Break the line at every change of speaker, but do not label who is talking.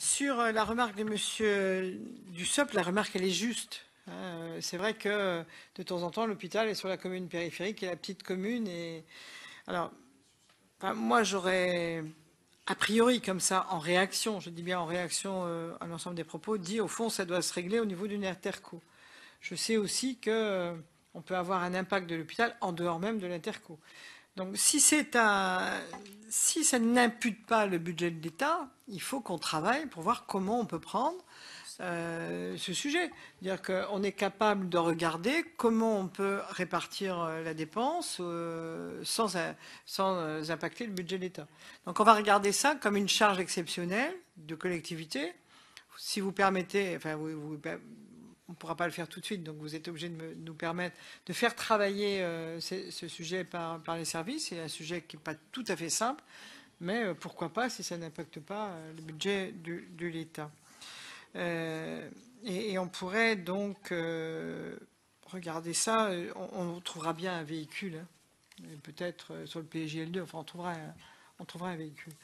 Sur euh, la remarque de Monsieur Dussopt, la remarque elle est juste. Hein. Euh, c'est vrai que euh, de temps en temps l'hôpital est sur la commune périphérique et la petite commune et alors moi j'aurais a priori comme ça en réaction, je dis bien en réaction à l'ensemble des propos, dit au fond ça doit se régler au niveau d'une interco. Je sais aussi que on peut avoir un impact de l'hôpital en dehors même de l'interco. Donc si, un, si ça n'impute pas le budget de l'État, il faut qu'on travaille pour voir comment on peut prendre euh, ce sujet. C'est-à-dire qu'on est capable de regarder comment on peut répartir euh, la dépense euh, sans, sans, impacter le budget de l'État. Donc on va regarder ça comme une charge exceptionnelle de collectivité. Si vous permettez, enfin, vous on ne pourra pas le faire tout de suite, donc vous êtes obligé de nous permettre de faire travailler euh, ce, sujet par, les services. C'est un sujet qui n'est pas tout à fait simple, mais euh, pourquoi pas si ça n'impacte pas euh, le budget de l'État. Et, on pourrait donc regarder ça, on, trouvera bien un véhicule, hein. peut-être sur le PGL2, on trouvera un véhicule.